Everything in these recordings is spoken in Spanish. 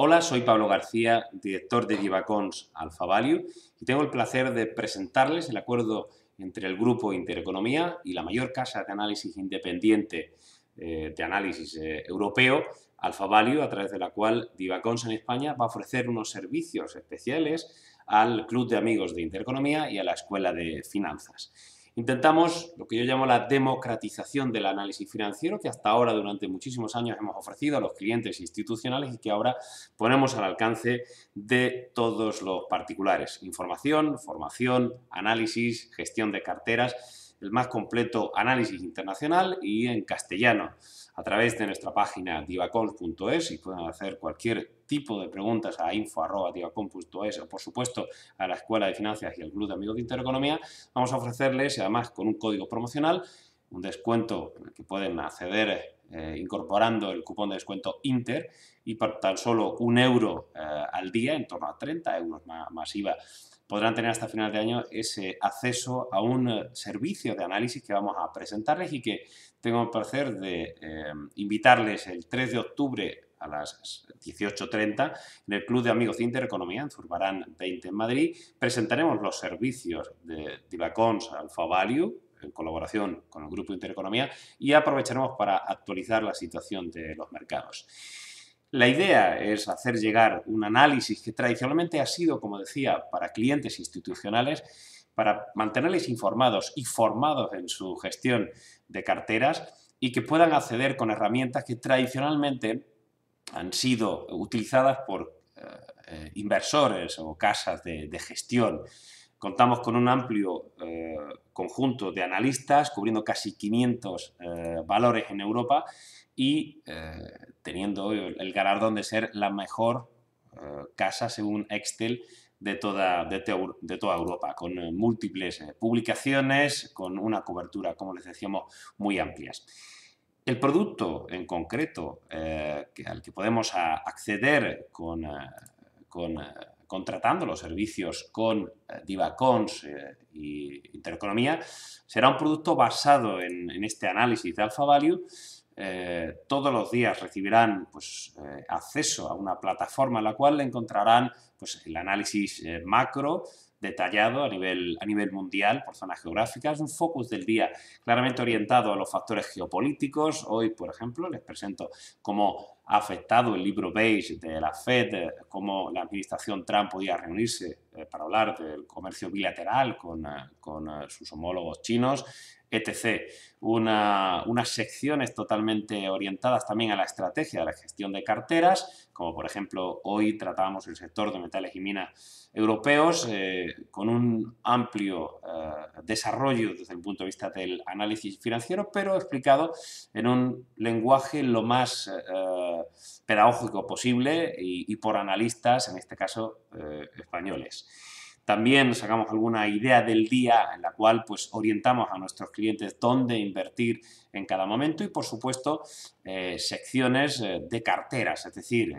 Hola, soy Pablo García, director de Divacons Alfa y tengo el placer de presentarles el acuerdo entre el Grupo Intereconomía y la mayor casa de análisis independiente eh, de análisis eh, europeo, Alfa a través de la cual Divacons en España va a ofrecer unos servicios especiales al Club de Amigos de Intereconomía y a la Escuela de Finanzas. Intentamos lo que yo llamo la democratización del análisis financiero, que hasta ahora durante muchísimos años hemos ofrecido a los clientes institucionales y que ahora ponemos al alcance de todos los particulares. Información, formación, análisis, gestión de carteras el más completo análisis internacional y en castellano a través de nuestra página divacons.es y pueden hacer cualquier tipo de preguntas a info.divacons.es o por supuesto a la Escuela de Finanzas y al Club de Amigos de Intereconomía, vamos a ofrecerles además con un código promocional un descuento que pueden acceder eh, incorporando el cupón de descuento Inter y por tan solo un euro eh, al día, en torno a 30 euros más, IVA, podrán tener hasta final de año ese acceso a un eh, servicio de análisis que vamos a presentarles y que tengo el placer de invitarles el 3 de octubre a las 18.30 en el Club de Amigos de Economía en Zurbarán 20 en Madrid. Presentaremos los servicios de Divacons Alpha Value, en colaboración con el Grupo Intereconomía y aprovecharemos para actualizar la situación de los mercados. La idea es hacer llegar un análisis que tradicionalmente ha sido, como decía, para clientes institucionales, para mantenerles informados y formados en su gestión de carteras y que puedan acceder con herramientas que tradicionalmente han sido utilizadas por eh, eh, inversores o casas de gestión Contamos con un amplio eh, conjunto de analistas, cubriendo casi 500 eh, valores en Europa y eh, teniendo el galardón de ser la mejor casa, según Excel, de toda, de, toda Europa, con múltiples publicaciones, con una cobertura, como les decíamos, muy amplias. El producto en concreto al que podemos acceder con... con contratando los servicios con eh, Divacons eh, y Intereconomía, será un producto basado en, este análisis de alfa value eh, todos los días recibirán pues, acceso a una plataforma en la cual encontrarán pues, el análisis macro detallado a nivel, a nivel mundial por zonas geográficas, un focus del día claramente orientado a los factores geopolíticos. Hoy, por ejemplo, les presento cómo ha afectado el libro beige de la Fed, cómo la administración Trump podía reunirse eh, para hablar del comercio bilateral con, eh, eh, sus homólogos chinos, etc. unas secciones totalmente orientadas también a la estrategia de la gestión de carteras, como por ejemplo hoy tratamos el sector de metales y minas europeos, con un amplio desarrollo desde el punto de vista del análisis financiero, pero explicado en un lenguaje lo más pedagógico posible y, por analistas, en este caso eh, españoles. También sacamos alguna idea del día en la cual pues, orientamos a nuestros clientes dónde invertir en cada momento y, por supuesto, eh, secciones eh, de carteras, es decir,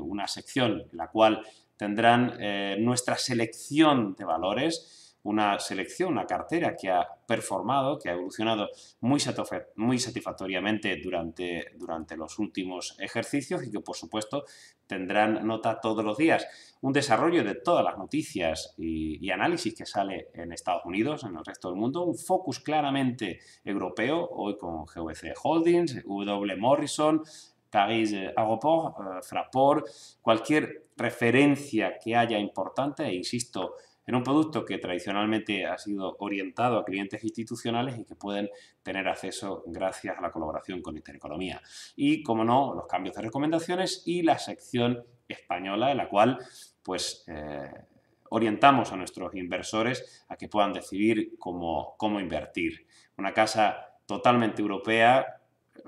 una sección en la cual tendrán nuestra selección de valores una selección, una cartera que ha performado, que ha evolucionado muy, muy satisfactoriamente durante, durante los últimos ejercicios y que por supuesto tendrán nota todos los días. Un desarrollo de todas las noticias y, análisis que sale en Estados Unidos, en el resto del mundo, un focus claramente europeo, hoy con GVC Holdings, W. Morrison, Paris Aeroport, eh, Fraport, cualquier referencia que haya importante, e insisto, en un producto que tradicionalmente ha sido orientado a clientes institucionales y que pueden tener acceso gracias a la colaboración con Intereconomía. Y, como no, los cambios de recomendaciones y la sección española, en la cual, pues... Eh, orientamos a nuestros inversores a que puedan decidir cómo, cómo invertir. Una casa totalmente europea,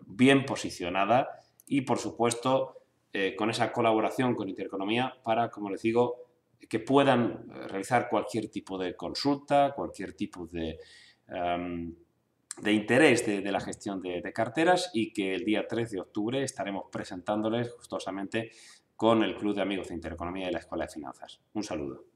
bien posicionada y, por supuesto, eh, con esa colaboración con Intereconomía para, como les digo, que puedan eh, realizar cualquier tipo de consulta, cualquier tipo de, em, de interés de, la gestión de, carteras y que el día 3 de octubre estaremos presentándoles justosamente con el Club de Amigos de Intereconomía y la Escuela de Finanzas. Un saludo.